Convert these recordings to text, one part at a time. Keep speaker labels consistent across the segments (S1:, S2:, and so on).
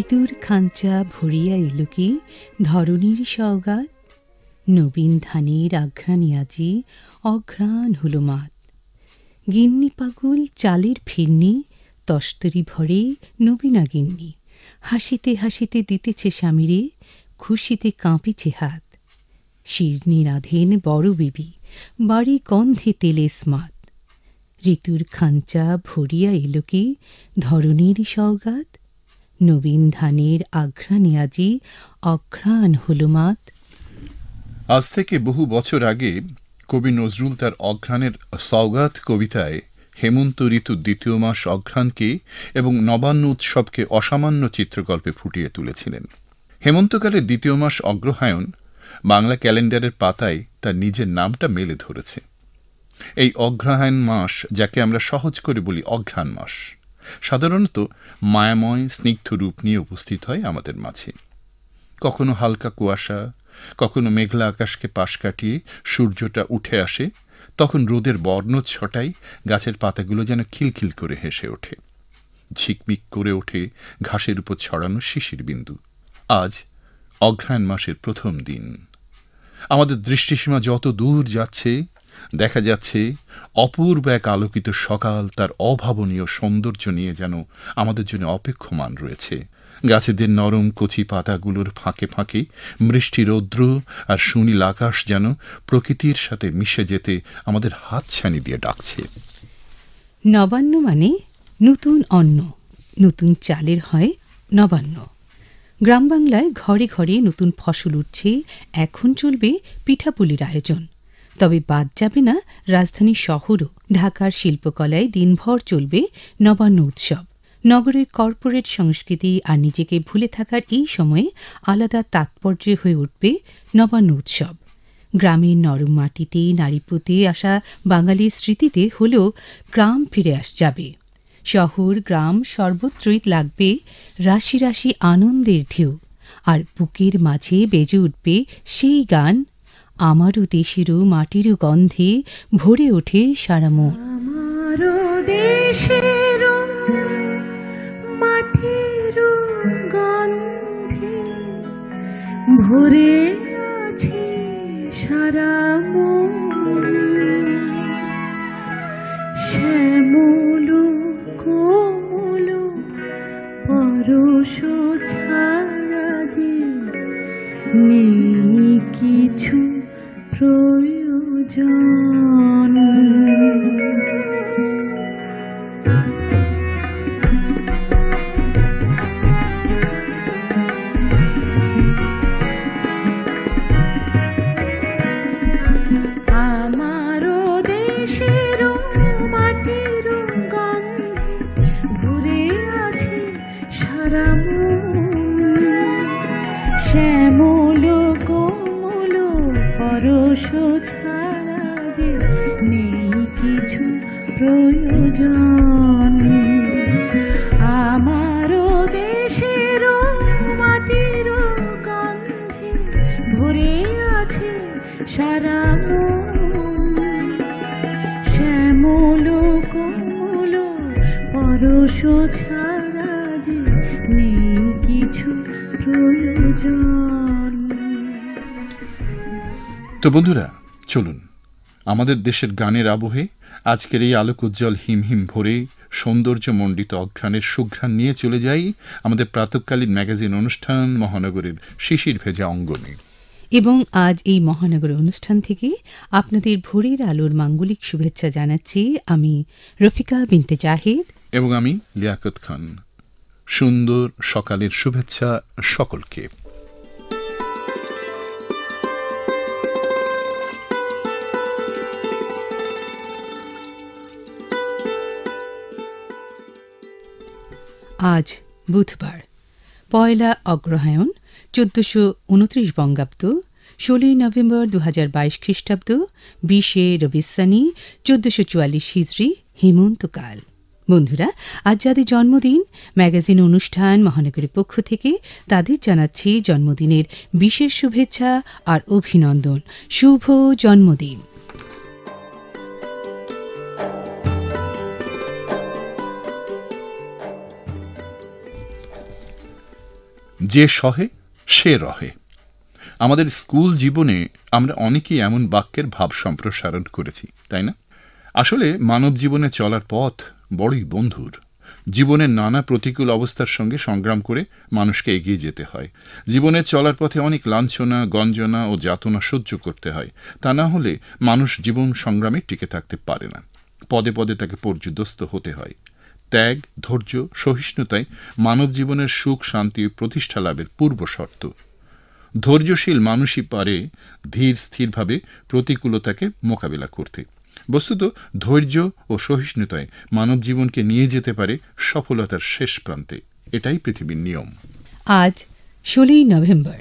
S1: ঋতুর খাঞ্চা ভরিয়া এলো কি ধরণীর সওগাত নবীন ধানের আঘ্রাণী অঘ্রাণ হল মাত গিন্নি পাগল চালের ফিরনি তস্তরি ভরে নবীনা গিন্নি হাসিতে হাসিতে দিতেছে স্বামীরে খুশিতে কাঁপিছে হাত শিরনি রাধেন বড় বিবি বাড়ি গন্ধে তেলে স্মাত ঋতুর খাঞ্চা ভরিয়া এলো কি ধরণীর সওগাত নবীন ধানের আঘ্রাণে নিয়াজি অঘ্রাণ হলুমাত
S2: আজ থেকে বহু বছর আগে কবি নজরুল তার অঘ্রাণের সওগাত কবিতায় হেমন্ত ঋতু দ্বিতীয় মাস অঘ্রাণকে এবং নবান্ন উৎসবকে অসামান্য চিত্রকল্পে ফুটিয়ে তুলেছিলেন হেমন্তকালের দ্বিতীয় মাস অগ্রহায়ণ বাংলা ক্যালেন্ডারের পাতায় তার নিজের নামটা মেলে ধরেছে এই অগ্রহায়ণ মাস যাকে আমরা সহজ করে বলি অঘ্রাণ মাস সাধারণত মায়াময় স্নিগ্ধ রূপ নিয়ে উপস্থিত হয় আমাদের মাঝে কখনো হালকা কুয়াশা কখনো মেঘলা আকাশকে পাশ কাটিয়ে সূর্যটা উঠে আসে তখন রোদের বর্ণ ছটাই গাছের পাতাগুলো যেন খিলখিল করে হেসে ওঠে ঝিকমিক করে ওঠে ঘাসের উপর ছড়ানো শিশির বিন্দু আজ অঘ্রায়ণ মাসের প্রথম দিন আমাদের দৃষ্টিসীমা যত দূর যাচ্ছে দেখা যাচ্ছে অপূর্ব এক আলোকিত সকাল তার অভাবনীয় সৌন্দর্য নিয়ে যেন আমাদের জন্য অপেক্ষমান রয়েছে গাছেদের নরম কচি পাতাগুলোর ফাঁকে ফাঁকে মৃষ্টি রৌদ্র আর সুনীল আকাশ যেন প্রকৃতির সাথে মিশে যেতে আমাদের হাত ছানি দিয়ে ডাকছে
S1: নবান্ন মানে নতুন অন্ন নতুন চালের হয় নবান্ন গ্রাম বাংলায় ঘরে ঘরে নতুন ফসল উঠছে এখন চলবে পিঠাপুলির আয়োজন তবে বাদ যাবে না রাজধানী শহরও ঢাকার শিল্পকলায় দিনভর চলবে নবান্ন উৎসব নগরের কর্পোরেট সংস্কৃতি আর নিজেকে ভুলে থাকার এই সময়ে আলাদা তাৎপর্য হয়ে উঠবে নবান্ন উৎসব গ্রামের নরম মাটিতে নারী পুঁতে আসা বাঙালির স্মৃতিতে হলেও গ্রাম ফিরে আস যাবে শহর গ্রাম সর্বত্রই লাগবে রাশি রাশি আনন্দের ঢেউ আর বুকের মাঝে বেজে উঠবে সেই গান আমারও দেশেরও মাটিরও গন্ধে ভরে ওঠে সারা মন
S3: আমারও দেশেরও গন্ধে ভরে আছে সারা
S2: তো বন্ধুরা চলুন আমাদের দেশের গানের আবহে আজকের এই আলোক উজ্জ্বল হিমহিম ভরে সৌন্দর্যমণ্ডিত অঘ্রাণের সুঘ্রাণ নিয়ে চলে যাই আমাদের প্রাতকালীন ম্যাগাজিন অনুষ্ঠান মহানগরের শিশির ভেজা অঙ্গনে
S1: এবং আজ এই মহানগর অনুষ্ঠান থেকে আপনাদের ভোরের আলোর মাঙ্গলিক শুভেচ্ছা জানাচ্ছি আমি রফিকা বিনতে জাহিদ
S2: এবং আমি লিয়াকত খান সুন্দর সকালের শুভেচ্ছা সকলকে
S1: আজ বুধবার পয়লা অগ্রহায়ণ চোদ্দশো উনত্রিশ বঙ্গাব্দ ষোলোই নভেম্বর দু হাজার বাইশ খ্রিস্টাব্দ বিশে রবিসানি চোদ্দশো চুয়াল্লিশ হিজড়ি হেমন্তকাল বন্ধুরা আজ যাদের জন্মদিন ম্যাগাজিন অনুষ্ঠান মহানগরীর পক্ষ থেকে তাদের জানাচ্ছি জন্মদিনের বিশেষ শুভেচ্ছা আর অভিনন্দন শুভ জন্মদিন
S2: যে সহে সে রহে আমাদের স্কুল জীবনে আমরা অনেকেই এমন বাক্যের ভাব সম্প্রসারণ করেছি তাই না আসলে মানব জীবনে চলার পথ বড়ই বন্ধুর জীবনের নানা প্রতিকূল অবস্থার সঙ্গে সংগ্রাম করে মানুষকে এগিয়ে যেতে হয় জীবনে চলার পথে অনেক লাঞ্ছনা গঞ্জনা ও যাতনা সহ্য করতে হয় তা না হলে মানুষ জীবন সংগ্রামে টিকে থাকতে পারে না পদে পদে তাকে পর্যুদস্ত হতে হয় ত্যাগ ধৈর্য সহিষ্ণুতাই মানব জীবনের সুখ শান্তি প্রতিষ্ঠা লাভের পূর্ব শর্ত ধৈর্যশীল মানুষই পারে ধীর স্থিরভাবে প্রতিকূলতাকে মোকাবিলা করতে বস্তুত ধৈর্য ও সহিষ্ণুতায় মানব জীবনকে নিয়ে যেতে পারে সফলতার শেষ প্রান্তে এটাই পৃথিবীর নিয়ম
S1: আজ ষোলোই নভেম্বর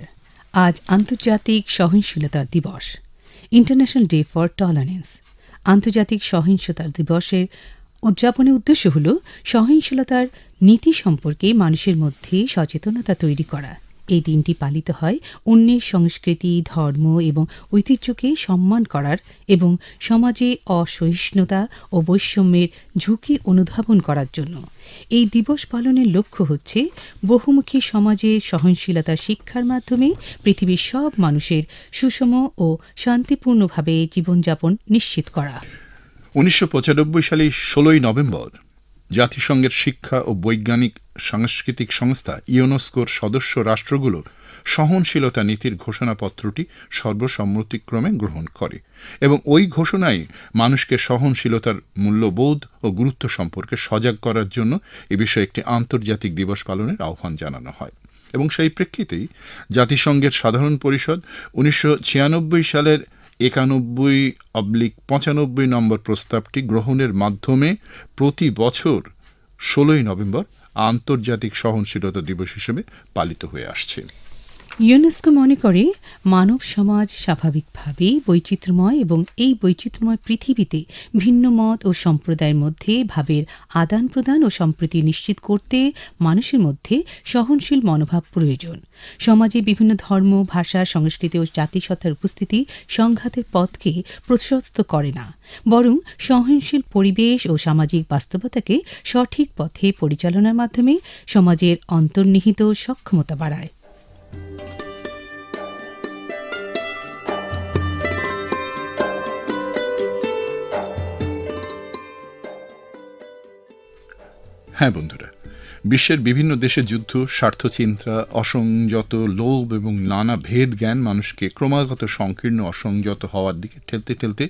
S1: আজ আন্তর্জাতিক সহিংসতা দিবস ইন্টারন্যাশনাল ডে ফর টলারেন্স আন্তর্জাতিক সহিংসতা দিবসের উদযাপনের উদ্দেশ্য হল সহিংসতার নীতি সম্পর্কে মানুষের মধ্যে সচেতনতা তৈরি করা এই দিনটি পালিত হয় অন্যের সংস্কৃতি ধর্ম এবং ঐতিহ্যকে সম্মান করার এবং সমাজে অসহিষ্ণুতা ও বৈষম্যের ঝুঁকি অনুধাবন করার জন্য এই দিবস পালনের লক্ষ্য হচ্ছে বহুমুখী সমাজে সহনশীলতা শিক্ষার মাধ্যমে পৃথিবীর সব মানুষের সুষম ও শান্তিপূর্ণভাবে জীবনযাপন নিশ্চিত করা
S2: উনিশশো সালের ষোলোই নভেম্বর জাতিসংঘের শিক্ষা ও বৈজ্ঞানিক সাংস্কৃতিক সংস্থা ইউনেস্কোর সদস্য রাষ্ট্রগুলো সহনশীলতা নীতির ঘোষণাপত্রটি সর্বসম্মতিক্রমে গ্রহণ করে এবং ওই ঘোষণাই মানুষকে সহনশীলতার মূল্যবোধ ও গুরুত্ব সম্পর্কে সজাগ করার জন্য এ বিষয়ে একটি আন্তর্জাতিক দিবস পালনের আহ্বান জানানো হয় এবং সেই প্রেক্ষিতেই জাতিসংঘের সাধারণ পরিষদ উনিশশো সালের একানব্বই অবলিক পঁচানব্বই নম্বর প্রস্তাবটি গ্রহণের মাধ্যমে প্রতি বছর ষোলোই নভেম্বর আন্তর্জাতিক সহনশীলতা দিবস হিসেবে পালিত হয়ে আসছে
S1: ইউনেস্কো মনে করে মানব সমাজ স্বাভাবিকভাবেই বৈচিত্র্যময় এবং এই বৈচিত্র্যময় পৃথিবীতে ভিন্ন মত ও সম্প্রদায়ের মধ্যে ভাবের আদান প্রদান ও সম্প্রীতি নিশ্চিত করতে মানুষের মধ্যে সহনশীল মনোভাব প্রয়োজন সমাজে বিভিন্ন ধর্ম ভাষা সংস্কৃতি ও জাতিসত্তার উপস্থিতি সংঘাতের পথকে প্রশস্ত করে না বরং সহনশীল পরিবেশ ও সামাজিক বাস্তবতাকে সঠিক পথে পরিচালনার মাধ্যমে সমাজের অন্তর্নিহিত সক্ষমতা বাড়ায়
S2: হ্যাঁ বন্ধুরা বিশ্বের বিভিন্ন দেশে যুদ্ধ স্বার্থচিন্তা অসংযত লোভ এবং নানা ভেদ জ্ঞান মানুষকে ক্রমাগত সংকীর্ণ অসংযত হওয়ার দিকে ঠেলতে ঠেলতে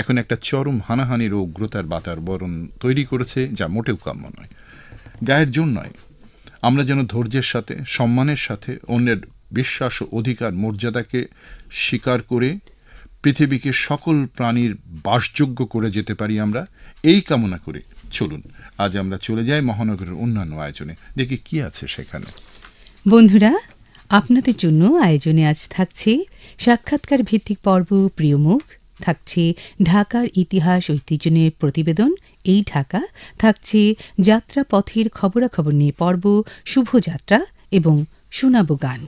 S2: এখন একটা চরম হানাহানির ও উগ্রতার বাতাবরণ তৈরি করেছে যা মোটেও কাম্য নয় গায়ের জোর নয় আমরা যেন ধৈর্যের সাথে সম্মানের সাথে অন্যের বিশ্বাস ও অধিকার মর্যাদাকে স্বীকার করে পৃথিবীকে সকল প্রাণীর বাসযোগ্য করে যেতে পারি আমরা এই কামনা করে চলুন আজ আমরা চলে যাই মহানগরের অন্যান্য আয়োজনে দেখি কি আছে সেখানে
S1: বন্ধুরা আপনাদের জন্য আয়োজনে আজ থাকছে সাক্ষাৎকার ভিত্তিক পর্ব প্রিয়মুখ থাকছে ঢাকার ইতিহাস ঐতিহ্য নিয়ে প্রতিবেদন এই ঢাকা থাকছে যাত্রাপথের খবরাখবর নিয়ে পর্ব শুভযাত্রা এবং শোনাব গান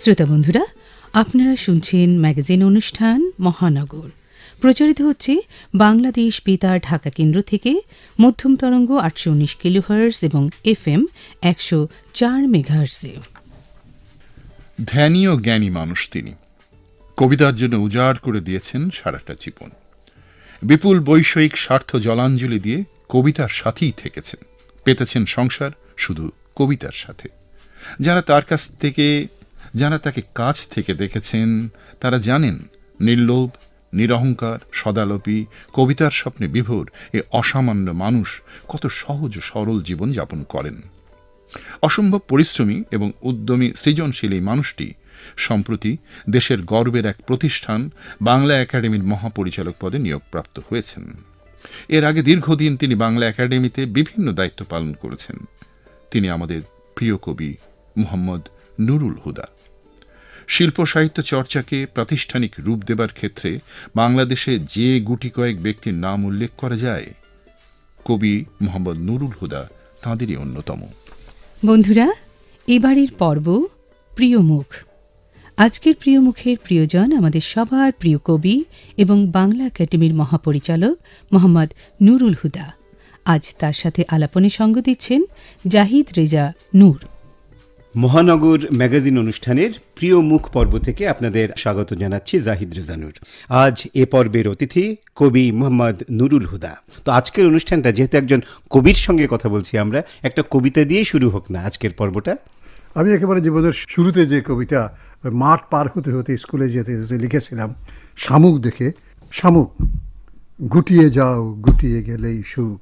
S1: শ্রোতা বন্ধুরা আপনারা শুনছেন ম্যাগাজিন অনুষ্ঠান মহানগর প্রচারিত হচ্ছে বাংলাদেশ বেতার ঢাকা কেন্দ্র থেকে মধ্যম তরঙ্গ আটশো উনিশ কিলোহার্স এবং এফ এম একশো চার মেঘার্সে
S2: ধ্যানীয় ও জ্ঞানী মানুষ তিনি কবিতার জন্য উজাড় করে দিয়েছেন সারাটা জীবন বিপুল বৈষয়িক স্বার্থ জলাঞ্জলি দিয়ে কবিতার সাথেই থেকেছেন পেতেছেন সংসার শুধু কবিতার সাথে যারা তার কাছ থেকে যারা তাকে কাছ থেকে দেখেছেন তারা জানেন নির্লোভ নিরহংকার সদালোপী কবিতার স্বপ্নে বিভোর এ অসামান্য মানুষ কত সহজ সরল জীবন যাপন করেন অসম্ভব পরিশ্রমী এবং উদ্যমী সৃজনশীল এই মানুষটি সম্প্রতি দেশের গর্বের এক প্রতিষ্ঠান বাংলা একাডেমির মহাপরিচালক পদে নিয়োগপ্রাপ্ত হয়েছেন এর আগে দীর্ঘদিন তিনি বাংলা একাডেমিতে বিভিন্ন দায়িত্ব পালন করেছেন তিনি আমাদের প্রিয় কবি মোহাম্মদ নুরুল হুদা শিল্প সাহিত্য চর্চাকে প্রাতিষ্ঠানিক রূপ দেবার ক্ষেত্রে বাংলাদেশে যে গুটি কয়েক ব্যক্তির নাম উল্লেখ করা যায় কবি মোহাম্মদ নুরুল হুদা তাঁদেরই অন্যতম
S1: বন্ধুরা এবারের পর্ব প্রিয় মুখ আজকের প্রিয় মুখের প্রিয়জন আমাদের সবার প্রিয় কবি এবং বাংলা একাডেমির মহাপরিচালক মোহাম্মদ নুরুল হুদা আজ তার সাথে আলাপনে সঙ্গ দিচ্ছেন জাহিদ রেজা নূর
S4: মহানগর ম্যাগাজিন অনুষ্ঠানের প্রিয় মুখ পর্ব থেকে আপনাদের স্বাগত জানাচ্ছি জাহিদ রেজানুর আজ এ পর্বের অতিথি কবি মোহাম্মদ নুরুল হুদা তো আজকের অনুষ্ঠানটা যেহেতু একজন কবির সঙ্গে কথা বলছি আমরা একটা কবিতা দিয়ে শুরু হোক না আজকের পর্বটা আমি একেবারে জীবনের শুরুতে যে কবিতা
S5: মাঠ পার হতে হতে স্কুলে যেতে যেতে লিখেছিলাম শামুক দেখে শামুক গুটিয়ে যাও গুটিয়ে গেলেই সুখ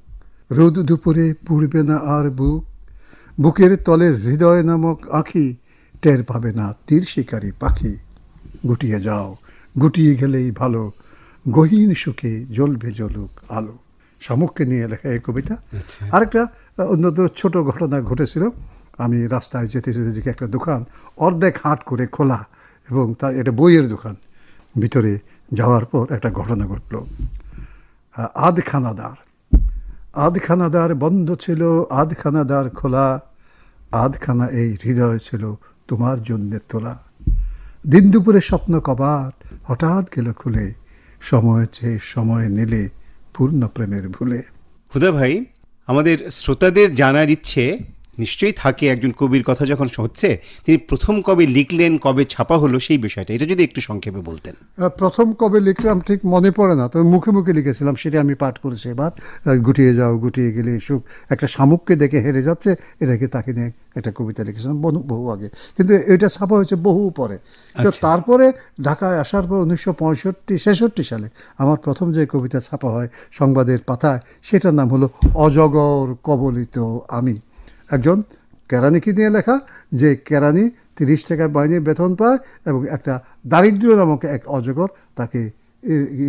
S5: রোদ দুপুরে পুড়বে না আর বুক বুকের তলের হৃদয় নামক আঁখি টের পাবে না তীর শিকারী পাখি গুটিয়ে যাও গুটিয়ে গেলেই ভালো গহীন সুখে জ্বলবে জ্বলুক আলো শামুককে নিয়ে লেখা এই কবিতা আচ্ছা। আরেকটা অন্যতর ছোট ঘটনা ঘটেছিল আমি রাস্তায় যেতে যেতে যে একটা দোকান অর্ধেক হাট করে খোলা এবং তা এটা বইয়ের দোকান ভিতরে যাওয়ার পর একটা ঘটনা ঘটল আধখানাদার আধখানাদার বন্ধ ছিল আধখানাদার খোলা আধখানা এই হৃদয় ছিল তোমার জন্যে তোলা দিন দুপুরে স্বপ্ন কবাট হঠাৎ গেল খুলে সময় চেয়ে সময়
S4: নিলে পূর্ণ প্রেমের ভুলে হুদা ভাই আমাদের শ্রোতাদের জানার ইচ্ছে নিশ্চয়ই থাকে একজন কবির কথা যখন হচ্ছে তিনি প্রথম কবে লিখলেন কবে ছাপা হলো সেই বিষয়টা এটা যদি একটু সংক্ষেপে বলতেন
S5: প্রথম কবে লিখলাম ঠিক মনে পড়ে না তবে মুখে মুখে লিখেছিলাম সেটা আমি পাঠ করেছি এবার গুটিয়ে যাও গুটিয়ে গেলে সুখ একটা শামুককে দেখে হেরে যাচ্ছে এটাকে তাকে নিয়ে একটা কবিতা লিখেছিলাম বহু আগে কিন্তু এটা ছাপা হয়েছে বহু পরে তো আচ্ছা। তারপরে ঢাকায় আসার পর উনিশশো পঁয়ষট্টি ছেষট্টি সালে আমার প্রথম যে কবিতা ছাপা হয় সংবাদের পাতায় সেটার নাম হলো অজগর কবলিত আমি একজন কেরানিকে নিয়ে লেখা যে কেরানি তিরিশ টাকার বাইনে বেতন পায় এবং একটা দারিদ্র নামক এক অজগর তাকে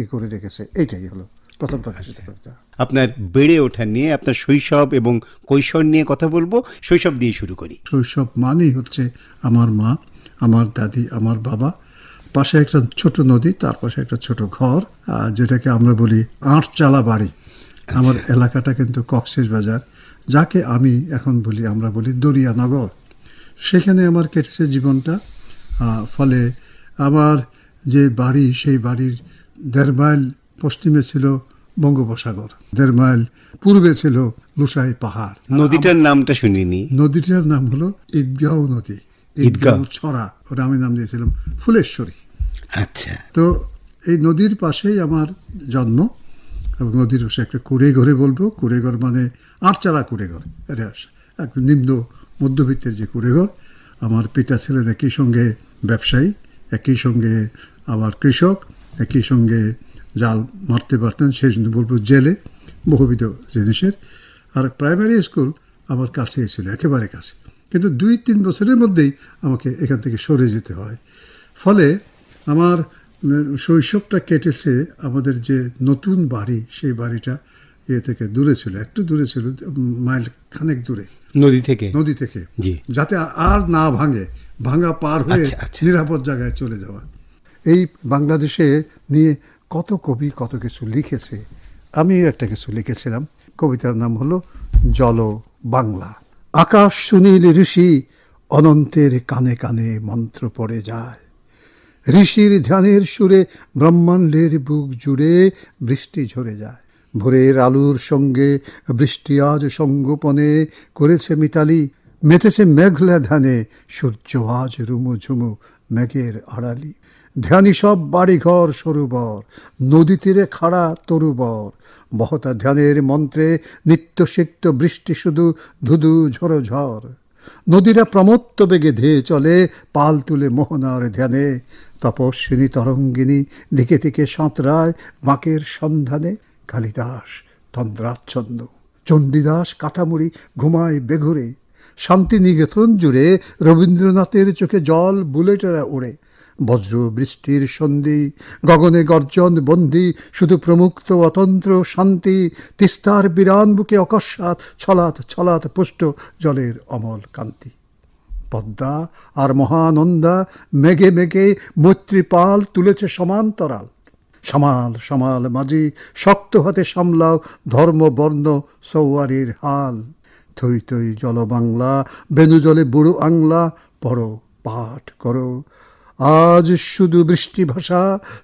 S5: ই করে রেখেছে এইটাই হলো প্রথম প্রকাশিত আচ্ছা। কবিতা
S4: আপনার বেড়ে ওঠা নিয়ে আপনার শৈশব এবং কৈশোর নিয়ে কথা বলবো শৈশব দিয়ে শুরু করি
S5: শৈশব মানেই হচ্ছে আমার মা আমার দাদি আমার বাবা পাশে একটা ছোট নদী তার পাশে একটা ছোট ঘর যেটাকে আমরা বলি আঁটচালা বাড়ি আচ্ছা। আমার এলাকাটা কিন্তু কক্সেস বাজার যাকে আমি এখন বলি আমরা বলি দরিয়ানগর সেখানে আমার কেটেছে জীবনটা ফলে আমার যে বাড়ি সেই বাড়ির দেড় মাইল পশ্চিমে ছিল বঙ্গোপসাগর দেড় মাইল পূর্বে ছিল লুসাই পাহাড়
S4: নদীটার নামটা শুনিনি
S5: নদীটার নাম হলো ঈদগাঁও নদী ঈদগাঁও ছড়া ওটা আমি নাম দিয়েছিলাম ফুলেশ্বরী আচ্ছা তো এই নদীর পাশেই আমার জন্ম এবং বসে একটা কুড়ে ঘরে বলবো কুড়ে ঘর মানে আটচালা কুড়ে ঘর এটা একদম নিম্ন মধ্যবিত্তের যে কুড়ে ঘর আমার পিতা ছিলেন একই সঙ্গে ব্যবসায়ী একই সঙ্গে আবার কৃষক একই সঙ্গে জাল মারতে পারতেন সেই জন্য বলবো জেলে বহুবিধ জিনিসের আর প্রাইমারি স্কুল আমার কাছে ছিল একেবারে কাছে কিন্তু দুই তিন বছরের মধ্যেই আমাকে এখান থেকে সরে যেতে হয় ফলে আমার শৈশবটা কেটেছে আমাদের যে নতুন বাড়ি সেই বাড়িটা ইয়ে থেকে দূরে ছিল একটু দূরে ছিল মাইল খানেক দূরে নদী থেকে নদী থেকে যাতে আর না ভাঙে ভাঙা পার হয়ে আচ্ছা, আচ্ছা। নিরাপদ জায়গায় চলে যাওয়া এই বাংলাদেশে নিয়ে কত কবি কত কিছু লিখেছে আমিও একটা কিছু লিখেছিলাম কবিতার নাম হলো জল বাংলা আকাশ সুনীল ঋষি অনন্তের কানে কানে মন্ত্র পড়ে যায় ঋষির ধ্যানের সুরে ব্রহ্মাণ্ডের বুক জুড়ে বৃষ্টি ঝরে যায় ভোরের আলুর সঙ্গে বৃষ্টি আজ সঙ্গোপনে করেছে মিতালি মেতেছে মেঘলা ধানে সূর্য আজ রুমু ঝুমু মেঘের আড়ালি ধ্যানি সব বাড়িঘর সরোবর নদী তীরে খাড়া তরুবর বহতা ধ্যানের মন্ত্রে নিত্য সিক্ত বৃষ্টি শুধু ধুধু ঝড় ঝড় নদীরা প্রমত্ত বেগে ধেয়ে চলে পাল তুলে মোহনার ধ্যানে তপস্বিনী তরঙ্গিনী দিকে দিকে সাঁতরায় বাঁকের সন্ধানে কালিদাস তন্দ্রাচ্ছন্দ চণ্ডীদাস কাঁথামুড়ি ঘুমায় বেঘুরে শান্তিনিকেতন জুড়ে রবীন্দ্রনাথের চোখে জল বুলেটেরা উড়ে বজ্র বৃষ্টির সন্ধি গগনে গর্জন বন্দি শুধু প্রমুক্ত অতন্ত্র শান্তি তিস্তার বিরান বুকে অকস্মাৎ ছলাৎ ছলাৎ পুষ্ট জলের অমল কান্তি পদ্মা আর মহানন্দা মেঘে মেঘে মৈত্রীপাল তুলেছে সমান্তরাল সমাল সমাল মাঝি শক্ত হাতে সামলাও ধর্ম বর্ণ সৌয়ারির হাল থই থই জল বাংলা জলে বুড়ো আংলা পড়ো পাঠ করো আজ শুধু বৃষ্টি ভাষা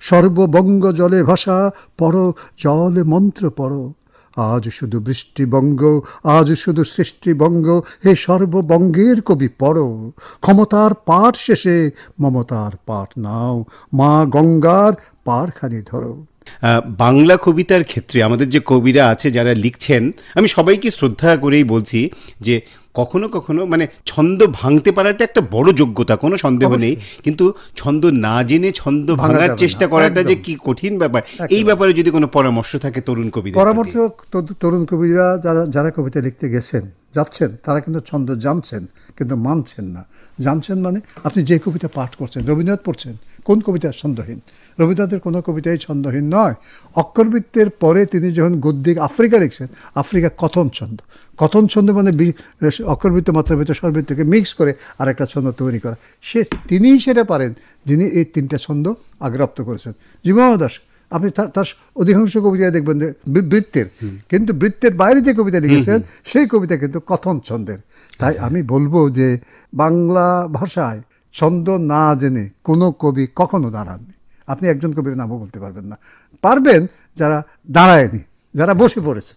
S5: সর্ববঙ্গ জলে ভাষা পড়ো জল মন্ত্র পড়ো আজ শুধু বৃষ্টিবঙ্গ আজ শুধু সৃষ্টিবঙ্গ হে সর্ববঙ্গের কবি পড়ো ক্ষমতার পাঠ শেষে মমতার পাঠ নাও মা গঙ্গার পারখানি ধরো
S4: বাংলা কবিতার ক্ষেত্রে আমাদের যে কবিরা আছে যারা লিখছেন আমি সবাইকে শ্রদ্ধা করেই বলছি যে কখনো কখনো মানে ছন্দ ভাঙতে পারাটা একটা বড় যোগ্যতা কোনো সন্দেহ নেই কিন্তু ছন্দ না জেনে ছন্দ ভাঙার চেষ্টা করাটা যে কি কঠিন ব্যাপার এই ব্যাপারে যদি কোনো পরামর্শ থাকে তরুণ কবি
S5: পরামর্শ তরুণ কবিরা যারা যারা কবিতা লিখতে গেছেন যাচ্ছেন তারা কিন্তু ছন্দ জানছেন কিন্তু মানছেন না জানছেন মানে আপনি যে কবিতা পাঠ করছেন রবীন্দ্রনাথ পড়ছেন কোন কবিতা ছন্দহীন রবীন্দ্রনাথের কোনো কবিতাই ছন্দহীন নয় অক্ষরবৃত্তের পরে তিনি যখন গদ্যিক আফ্রিকা লিখছেন আফ্রিকা কথন ছন্দ কথন ছন্দ মানে অক্ষরবৃত্ত মাত্রাবৃত্ত সর্বৃত্তকে মিক্স করে আর একটা ছন্দ তৈরি করা সে তিনিই সেটা পারেন যিনি এই তিনটা ছন্দ আগ্রাপ্ত করেছেন জীবন দাস আপনি তার অধিকাংশ কবিতায় দেখবেন যে বৃত্তের কিন্তু বৃত্তের বাইরে যে কবিতা লিখেছেন সেই কবিতা কিন্তু কথন ছন্দের তাই আচ্ছা। আমি বলবো যে বাংলা ভাষায় ছন্দ না জেনে কোনো কবি কখনো দাঁড়াননি আপনি একজন কবির নামও বলতে পারবেন না পারবেন যারা দাঁড়ায়নি যারা বসে পড়েছে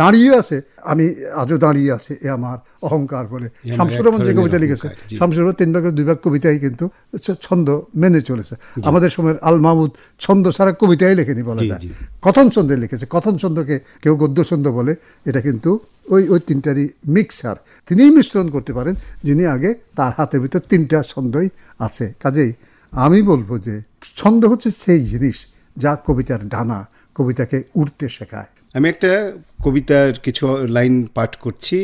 S5: দাঁড়িয়ে আছে আমি আজও দাঁড়িয়ে আছে এ আমার অহংকার বলে শামসুর রহমান যে কবিতা লিখেছে শামসুর রহমান তিন ভাগের দুই ভাগ কবিতাই কিন্তু ছন্দ মেনে চলেছে আমাদের সময়ের আল মাহমুদ ছন্দ সারা কবিতাই লেখেনি বলা যায় কথন ছন্দে লিখেছে কথন ছন্দকে কেউ গদ্য ছন্দ বলে এটা কিন্তু ওই ওই তিনটারই মিক্সার তিনিই মিশ্রণ করতে পারেন যিনি আগে তার হাতের ভিতর তিনটা ছন্দই আছে কাজেই
S4: আমি বলবো যে ছন্দ
S5: হচ্ছে সেই জিনিস যা কবিতার ডানা কবিতাকে
S4: উড়তে শেখায় আমি একটা কবিতার কিছু লাইন পাঠ করছি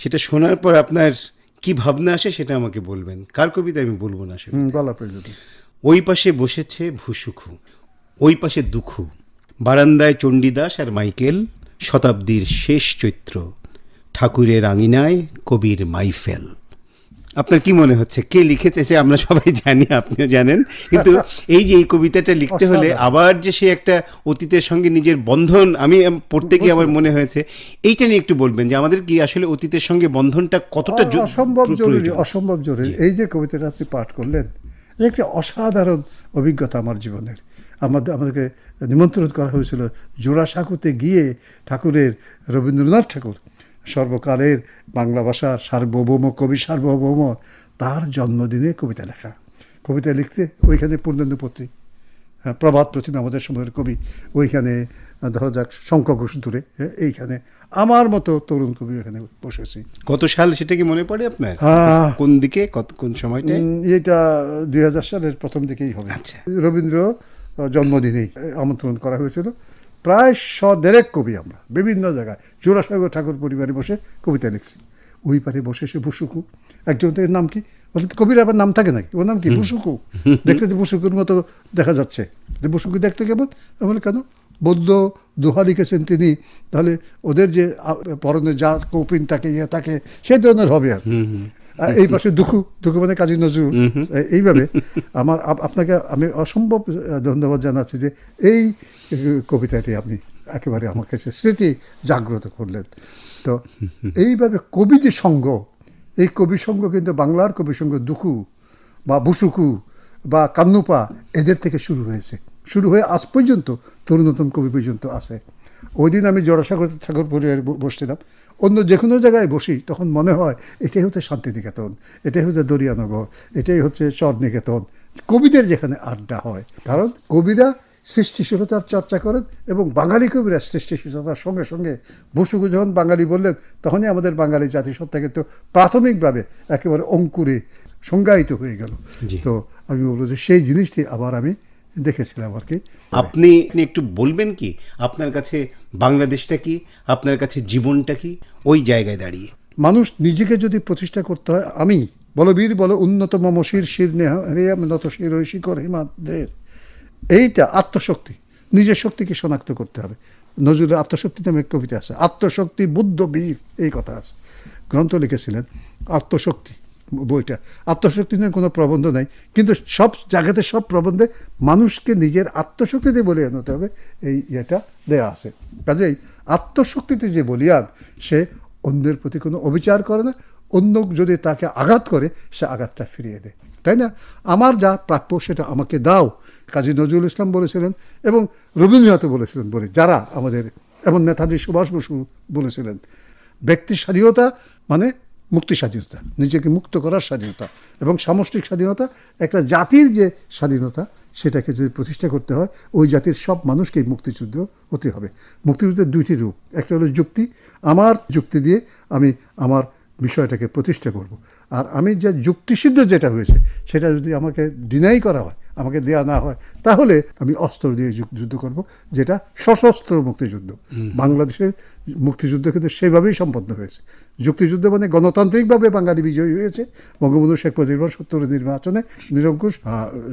S4: সেটা শোনার পর আপনার কি ভাবনা আসে সেটা আমাকে বলবেন কার কবিতা আমি বলবো না ওই পাশে বসেছে ভুসুখু ওই পাশে দুখু বারান্দায় চণ্ডীদাস আর মাইকেল শতাব্দীর শেষ চৈত্র ঠাকুরের আঙিনায় কবির মাইফেল আপনার কি মনে হচ্ছে কে লিখেছে সে আমরা সবাই জানি আপনিও জানেন কিন্তু এই যে এই কবিতাটা লিখতে হলে আবার যে সে একটা অতীতের সঙ্গে নিজের বন্ধন আমি পড়তে গিয়ে আমার মনে হয়েছে এইটা নিয়ে একটু বলবেন যে আমাদের কি আসলে অতীতের সঙ্গে বন্ধনটা কতটা অসম্ভব জরুরি
S5: অসম্ভব জরুরি এই যে কবিতাটা আপনি পাঠ করলেন একটি অসাধারণ অভিজ্ঞতা আমার জীবনের আমাদের আমাদেরকে নিমন্ত্রণ করা হয়েছিল জোড়াসাঁকুতে গিয়ে ঠাকুরের রবীন্দ্রনাথ ঠাকুর সর্বকালের বাংলা ভাষার সার্বভৌম কবি সার্বভৌম তার জন্মদিনে কবিতা লেখা কবিতা লিখতে ওইখানে পূর্ণেন্দু পত্রী হ্যাঁ প্রভাত প্রতিমা আমাদের সময়ের কবি ওইখানে ধরা যাক শঙ্কর ঘোষ দূরে হ্যাঁ, এইখানে আমার মতো তরুণ কবি ওইখানে বসেছি
S4: কত সাল সেটা কি মনে পড়ে আপনার হ্যাঁ।
S5: কোন দিকে কত কোন সময়টা এটা দুই সালের প্রথম দিকেই হবে আচ্ছা রবীন্দ্র জন্মদিনেই আমন্ত্রণ করা হয়েছিল প্রায় শ দেড়েক কবি আমরা বিভিন্ন জায়গায় জোড়াসাগর ঠাকুর পরিবারে বসে কবিতা লিখছি ওই পারে বসে সে বুসুকু একজন এর নাম কি বলে কবির আবার নাম থাকে নাকি ওর নাম কি বুসুকু দেখতে তো বুসুকুর মতো দেখা যাচ্ছে যে বুসুকু দেখতে কেমন বলে কেন বৌদ্ধ দোহা লিখেছেন তিনি তাহলে ওদের যে পরনে যা কৌপিন থাকে ইয়ে থাকে সেই ধরনের হবে আর এই পাশে দুঃখু দুঃখু মানে কাজী নজরুল এইভাবে আমার আপনাকে আমি অসম্ভব ধন্যবাদ জানাচ্ছি যে এই কবিতাটি আপনি একেবারে আমার কাছে স্মৃতি জাগ্রত করলেন তো এইভাবে কবি যে সঙ্গ এই কবি সঙ্গ কিন্তু বাংলার কবি সঙ্গ দুঃখু বা বুসুকু বা কান্নুপা এদের থেকে শুরু হয়েছে শুরু হয়ে আজ পর্যন্ত তরুণতম কবি পর্যন্ত আছে ওই দিন আমি জড়াসাগর ঠাকুর পরিবার বসছিলাম অন্য যে কোনো জায়গায় বসি তখন মনে হয় এটাই হচ্ছে শান্তিনিকেতন এটাই হচ্ছে দরিয়ানগর এটাই হচ্ছে চরনিকেতন কবিদের যেখানে আড্ডা হয় কারণ কবিরা সৃষ্টিশীলতার চর্চা করেন এবং বাঙালি কবিরা সৃষ্টিশীলতার সঙ্গে সঙ্গে বসুকু যখন বাঙালি বললেন তখনই আমাদের বাঙালি জাতিসত্তা কিন্তু প্রাথমিকভাবে একেবারে অঙ্কুরে সংজ্ঞায়িত হয়ে গেল তো আমি বলবো যে সেই জিনিসটি আবার আমি দেখেছিলাম আর কি
S4: আপনি একটু বলবেন কি আপনার কাছে বাংলাদেশটা কি আপনার কাছে জীবনটা কি ওই জায়গায় দাঁড়িয়ে
S5: মানুষ নিজেকে যদি প্রতিষ্ঠা করতে হয় আমি বলবীর বল উন্নতম মশির শির নেহরিয়াম নত হিমাদের এইটা আত্মশক্তি নিজের শক্তিকে শনাক্ত করতে হবে নজরুলের আত্মশক্তি নামে কবিতা আছে আত্মশক্তি বুদ্ধ বীর এই কথা আছে গ্রন্থ লিখেছিলেন আত্মশক্তি বইটা আত্মশক্তি নিয়ে কোনো প্রবন্ধ নাই কিন্তু সব জায়গাতে সব প্রবন্ধে মানুষকে নিজের আত্মশক্তিতে বলে নিতে হবে এই ইয়েটা দেয়া আছে কাজেই আত্মশক্তিতে যে বলিয়াদ সে অন্যের প্রতি কোনো অবিচার করে না অন্য যদি তাকে আঘাত করে সে আঘাতটা ফিরিয়ে দেয় তাই না আমার যা প্রাপ্য সেটা আমাকে দাও কাজী নজরুল ইসলাম বলেছিলেন এবং রবীন্দ্রনাথও বলেছিলেন বলে যারা আমাদের এবং নেতাজি সুভাষ বসু বলেছিলেন ব্যক্তি স্বাধীনতা মানে মুক্তি স্বাধীনতা নিজেকে মুক্ত করার স্বাধীনতা এবং সামষ্টিক স্বাধীনতা একটা জাতির যে স্বাধীনতা সেটাকে যদি প্রতিষ্ঠা করতে হয় ওই জাতির সব মানুষকেই মুক্তিযুদ্ধ হতে হবে মুক্তিযুদ্ধের দুইটি রূপ একটা হলো যুক্তি আমার যুক্তি দিয়ে আমি আমার বিষয়টাকে প্রতিষ্ঠা করব। আর আমি যে যুক্তিসিদ্ধ যেটা হয়েছে সেটা যদি আমাকে ডিনাই করা হয় আমাকে দেয়া না হয় তাহলে আমি অস্ত্র দিয়ে যুদ্ধ করব যেটা সশস্ত্র মুক্তিযুদ্ধ বাংলাদেশের মুক্তিযুদ্ধ কিন্তু সেভাবেই সম্পন্ন হয়েছে যুক্তিযুদ্ধ মানে গণতান্ত্রিকভাবে বাঙালি বিজয়ী হয়েছে বঙ্গবন্ধু শেখ মুজিবুর সত্তরের নির্বাচনে নিরঙ্কুশ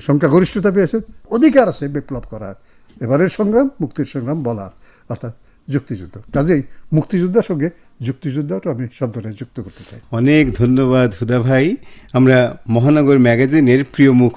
S5: সংখ্যাগরিষ্ঠতা পেয়েছে অধিকার আছে বিপ্লব করার এবারের সংগ্রাম মুক্তির সংগ্রাম বলার অর্থাৎ যুক্তিযুদ্ধ কাজেই মুক্তিযোদ্ধার সঙ্গে যুক্তিযুদ্ধটা আমি শব্দটা যুক্ত করতে চাই
S4: অনেক ধন্যবাদ হুদা ভাই আমরা মহানগর ম্যাগাজিনের প্রিয় মুখ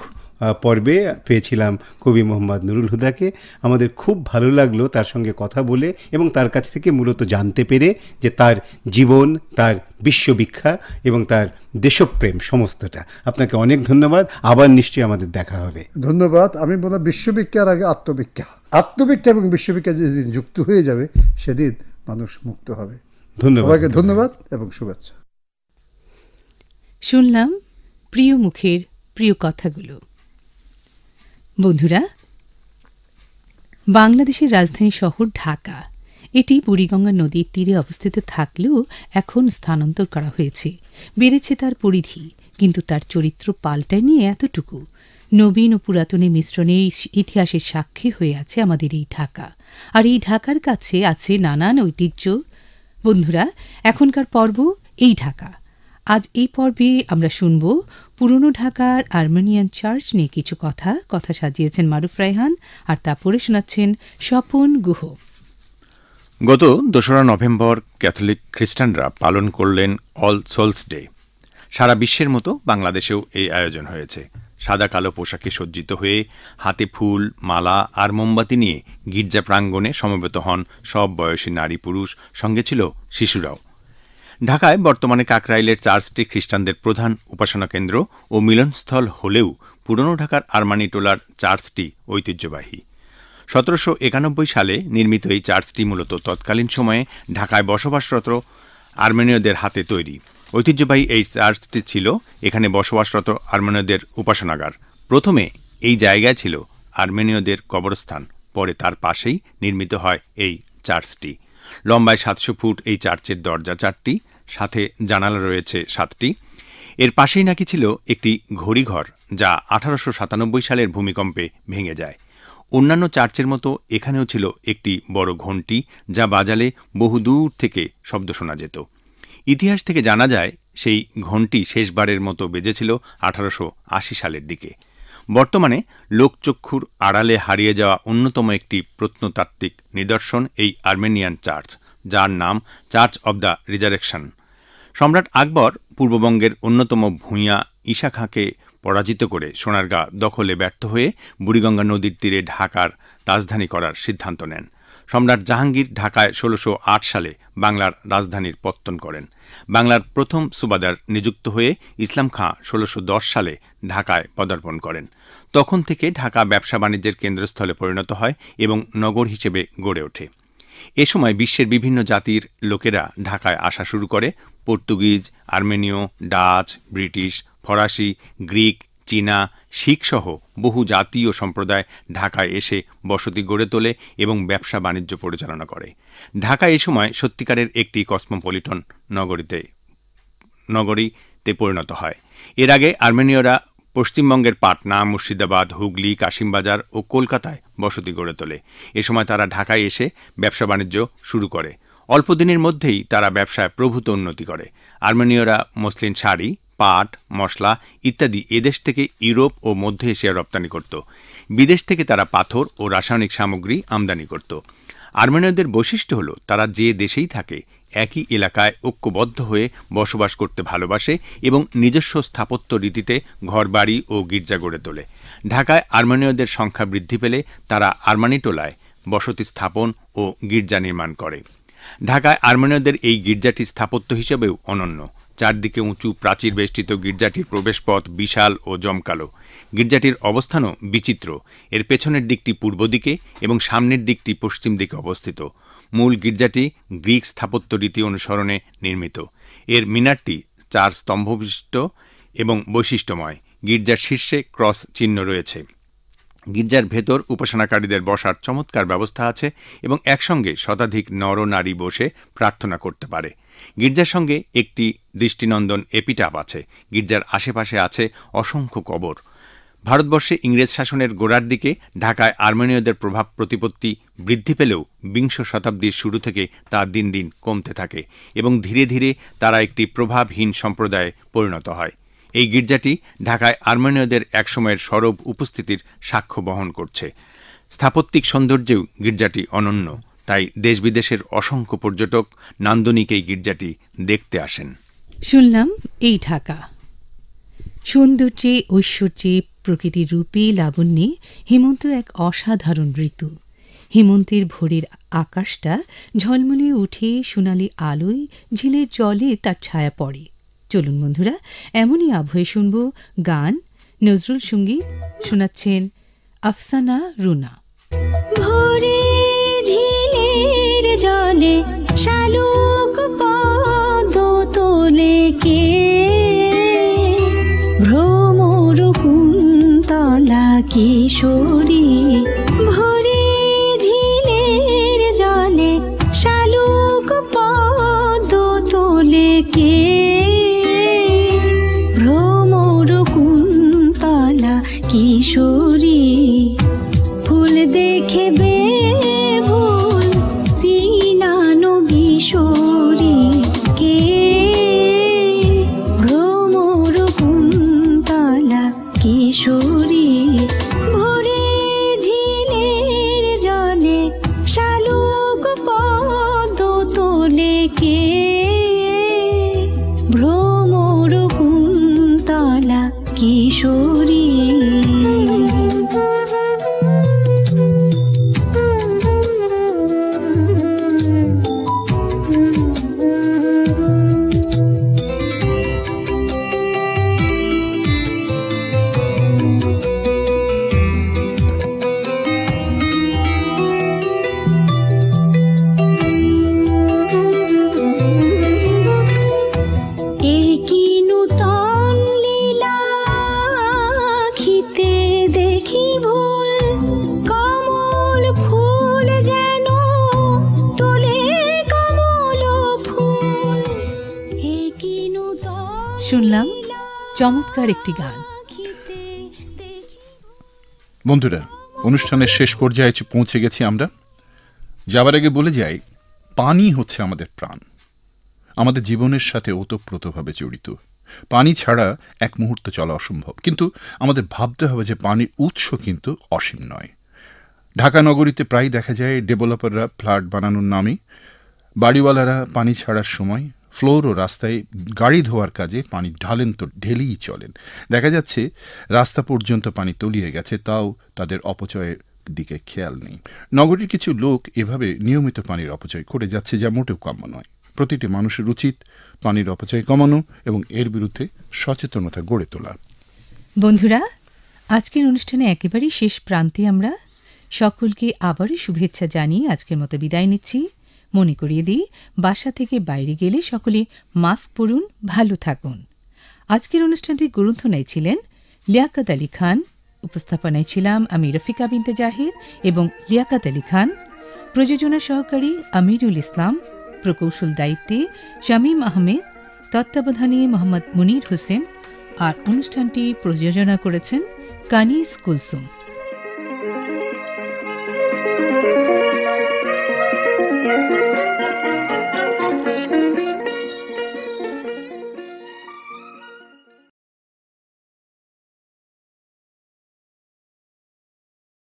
S4: পর্বে পেয়েছিলাম কবি মোহাম্মদ নুরুল হুদাকে আমাদের খুব ভালো লাগলো তার সঙ্গে কথা বলে এবং তার কাছ থেকে মূলত জানতে পেরে যে তার জীবন তার বিশ্ববিখ্যা এবং তার দেশপ্রেম সমস্তটা আপনাকে অনেক ধন্যবাদ আবার নিশ্চয়ই আমাদের দেখা হবে
S5: ধন্যবাদ আমি বলব বিশ্ববিখ্যার আগে আত্মবিখ্যা আত্মবিখ্যা এবং বিশ্ববিখ্যা যেদিন যুক্ত হয়ে যাবে সেদিন মানুষ মুক্ত হবে ধন্যবাদ ধন্যবাদ এবং শুভেচ্ছা
S1: শুনলাম প্রিয় মুখের প্রিয় কথাগুলো বন্ধুরা বাংলাদেশের রাজধানী শহর ঢাকা এটি বুড়িগঙ্গা নদীর তীরে অবস্থিত থাকলেও এখন স্থানান্তর করা হয়েছে বেড়েছে তার পরিধি কিন্তু তার চরিত্র পাল্টায় নিয়ে এতটুকু নবীন ও পুরাতনের মিশ্রণে ইতিহাসের সাক্ষী হয়ে আছে আমাদের এই ঢাকা আর এই ঢাকার কাছে আছে নানান ঐতিহ্য বন্ধুরা এখনকার পর্ব এই ঢাকা আজ এই পর্বে আমরা শুনব পুরনো ঢাকার আর্মেনিয়ান চার্চ নিয়ে কিছু কথা কথা সাজিয়েছেন মারুফ রাইহান আর তা পড়ে শোনাচ্ছেন স্বপন গুহ
S6: গত দোসরা নভেম্বর ক্যাথলিক খ্রিস্টানরা পালন করলেন অল সোলস ডে সারা বিশ্বের মতো বাংলাদেশেও এই আয়োজন হয়েছে সাদা কালো পোশাকে সজ্জিত হয়ে হাতে ফুল মালা আর মোমবাতি নিয়ে গির্জা প্রাঙ্গণে সমবেত হন সব বয়সী নারী পুরুষ সঙ্গে ছিল শিশুরাও ঢাকায় বর্তমানে কাকরাইলের চার্চটি খ্রিস্টানদের প্রধান উপাসনা কেন্দ্র ও মিলনস্থল হলেও পুরনো ঢাকার আরমানি টোলার চার্চটি ঐতিহ্যবাহী সতেরোশো একানব্বই সালে নির্মিত এই চার্চটি মূলত তৎকালীন সময়ে ঢাকায় বসবাসরত আর্মেনীয়দের হাতে তৈরি ঐতিহ্যবাহী এই চার্চটি ছিল এখানে বসবাসরত আর্মেনীয়দের উপাসনাগার প্রথমে এই জায়গায় ছিল আর্মেনীয়দের কবরস্থান পরে তার পাশেই নির্মিত হয় এই চার্চটি লম্বায় সাতশো ফুট এই চার্চের দরজা চারটি সাথে জানালা রয়েছে সাতটি এর পাশেই নাকি ছিল একটি ঘড়িঘর যা আঠারোশো সালের ভূমিকম্পে ভেঙে যায় অন্যান্য চার্চের মতো এখানেও ছিল একটি বড় ঘণ্টি যা বাজালে বহু দূর থেকে শব্দ শোনা যেত ইতিহাস থেকে জানা যায় সেই ঘণ্টি শেষবারের মতো বেজেছিল আঠারোশো সালের দিকে বর্তমানে লোকচক্ষুর আড়ালে হারিয়ে যাওয়া অন্যতম একটি প্রত্নতাত্ত্বিক নিদর্শন এই আর্মেনিয়ান চার্চ যার নাম চার্চ অব দ্য রিজারেকশন সম্রাট আকবর পূর্ববঙ্গের অন্যতম ভূঁইয়া ঈশা খাঁকে পরাজিত করে সোনারগাঁ দখলে ব্যর্থ হয়ে বুড়িগঙ্গা নদীর তীরে ঢাকার রাজধানী করার সিদ্ধান্ত নেন সম্রাট জাহাঙ্গীর ঢাকায় ষোলোশো সালে বাংলার রাজধানীর পত্তন করেন বাংলার প্রথম সুবাদার নিযুক্ত হয়ে ইসলাম খাঁ ষোলোশো সালে ঢাকায় পদার্পণ করেন তখন থেকে ঢাকা ব্যবসা বাণিজ্যের কেন্দ্রস্থলে পরিণত হয় এবং নগর হিসেবে গড়ে ওঠে এ সময় বিশ্বের বিভিন্ন জাতির লোকেরা ঢাকায় আসা শুরু করে পর্তুগিজ আর্মেনীয় ডাচ ব্রিটিশ ফরাসি গ্রিক চীনা শিখসহ বহু জাতীয় সম্প্রদায় ঢাকায় এসে বসতি গড়ে তোলে এবং ব্যবসা বাণিজ্য পরিচালনা করে ঢাকা এ সময় সত্যিকারের একটি কসমোপলিটন নগরীতে নগরীতে পরিণত হয় এর আগে আর্মেনীয়রা পশ্চিমবঙ্গের পাটনা মুর্শিদাবাদ হুগলি কাশিমবাজার ও কলকাতায় বসতি গড়ে তোলে এ সময় তারা ঢাকায় এসে ব্যবসা বাণিজ্য শুরু করে অল্পদিনের মধ্যেই তারা ব্যবসায় প্রভূত উন্নতি করে আর্মেনীয়রা মুসলিম শাড়ি পাট মশলা ইত্যাদি এদেশ থেকে ইউরোপ ও মধ্য এশিয়া রপ্তানি করত বিদেশ থেকে তারা পাথর ও রাসায়নিক সামগ্রী আমদানি করত আর্মেনীয়দের বৈশিষ্ট্য হল তারা যে দেশেই থাকে একই এলাকায় ঐক্যবদ্ধ হয়ে বসবাস করতে ভালোবাসে এবং নিজস্ব স্থাপত্য রীতিতে ঘরবাড়ি ও গির্জা গড়ে তোলে ঢাকায় আর্মেনীয়দের সংখ্যা বৃদ্ধি পেলে তারা আর্মানিটোলায় বসতি স্থাপন ও গির্জা নির্মাণ করে ঢাকায় আর্মেনীয়দের এই গির্জাটি স্থাপত্য হিসেবেও অনন্য চারদিকে উঁচু প্রাচীর বেষ্টিত গির্জাটির প্রবেশপথ বিশাল ও জমকালো গির্জাটির অবস্থানও বিচিত্র এর পেছনের দিকটি পূর্ব দিকে এবং সামনের দিকটি পশ্চিম দিকে অবস্থিত মূল গির্জাটি গ্রিক স্থাপত্য রীতি অনুসরণে নির্মিত এর মিনারটি চার স্তম্ভবিষ্ট এবং বৈশিষ্ট্যময় গির্জার শীর্ষে ক্রস চিহ্ন রয়েছে গির্জার ভেতর উপাসনাকারীদের বসার চমৎকার ব্যবস্থা আছে এবং একসঙ্গে শতাধিক নর নারী বসে প্রার্থনা করতে পারে গির্জার সঙ্গে একটি দৃষ্টিনন্দন এপিটাপ আছে গির্জার আশেপাশে আছে অসংখ্য কবর ভারতবর্ষে ইংরেজ শাসনের গোড়ার দিকে ঢাকায় আর্মেনীয়দের প্রভাব প্রতিপত্তি বৃদ্ধি পেলেও বিংশ শতাব্দীর শুরু থেকে তা দিন দিন কমতে থাকে এবং ধীরে ধীরে তারা একটি প্রভাবহীন সম্প্রদায়ে পরিণত হয় এই গির্জাটি ঢাকায় আর্মেনীয়দের একসময়ের সরব উপস্থিতির সাক্ষ্য বহন করছে স্থাপত্যিক সৌন্দর্যেও গির্জাটি অনন্য তাই দেশ বিদেশের অসংখ্য পর্যটক নান্দনিক এই গির্জাটি দেখতে আসেন
S1: শুনলাম এই ঢাকা সৌন্দর্যে ঐশ্বর্যে প্রকৃতির লাবণ্যে হেমন্ত এক অসাধারণ ঋতু হেমন্তের ভোরের আকাশটা ঝলমলে উঠে সোনালি আলোয় ঝিলে জলে তার ছায়া পড়ে চলুন বন্ধুরা এমনই আবহে শুনব গান নজরুল সঙ্গীত শোনাচ্ছেন আফসানা রুনা
S7: ভোরে জলে শালুক পদ তোলে কে ভ্রমর কুন্তলা কিশোরী ভরে ঝিলের জলে শালুক পদ তোলে কে ভ্রমর কুন্তলা কিশোরী ফুল দেখে বে
S1: শুনলাম চমৎকার একটি গান
S2: বন্ধুরা অনুষ্ঠানের শেষ পর্যায়ে পৌঁছে গেছি আমরা যাবার আগে বলে যাই পানি হচ্ছে আমাদের প্রাণ আমাদের জীবনের সাথে ওতপ্রোতভাবে জড়িত পানি ছাড়া এক মুহূর্ত চলা অসম্ভব কিন্তু আমাদের ভাবতে হবে যে পানির উৎস কিন্তু অসীম নয় ঢাকা নগরীতে প্রায় দেখা যায় ডেভেলপাররা ফ্ল্যাট বানানোর নামে বাড়িওয়ালারা পানি ছাড়ার সময় ফ্লোর ও রাস্তায় গাড়ি ধোয়ার কাজে পানি ঢালেন তো ঢেলেই চলেন দেখা যাচ্ছে রাস্তা পর্যন্ত পানি তলিয়ে গেছে তাও তাদের অপচয়ের দিকে খেয়াল নেই নগরীর কিছু লোক এভাবে নিয়মিত পানির অপচয় করে যাচ্ছে যা মোটেও কাম্য নয় প্রতিটি মানুষের উচিত পানির অপচয় কমানো এবং এর বিরুদ্ধে সচেতনতা গড়ে তোলা
S1: বন্ধুরা আজকের অনুষ্ঠানে একেবারেই শেষ প্রান্তে আমরা সকলকে আবারও শুভেচ্ছা জানিয়ে আজকের মতো বিদায় নিচ্ছি মনে করিয়ে দিই বাসা থেকে বাইরে গেলে সকলে মাস্ক পরুন ভালো থাকুন আজকের অনুষ্ঠানটির গ্রন্থনায় ছিলেন লিয়াকাত আলী খান উপস্থাপনায় ছিলাম আমি রফিকা বিনতে জাহিদ এবং লিয়াকাত আলী খান প্রযোজনা সহকারী আমিরুল ইসলাম প্রকৌশল দায়িত্বে শামীম আহমেদ তত্ত্বাবধানে মোহাম্মদ মুনির হোসেন আর অনুষ্ঠানটি প্রযোজনা করেছেন কানি কুলসুম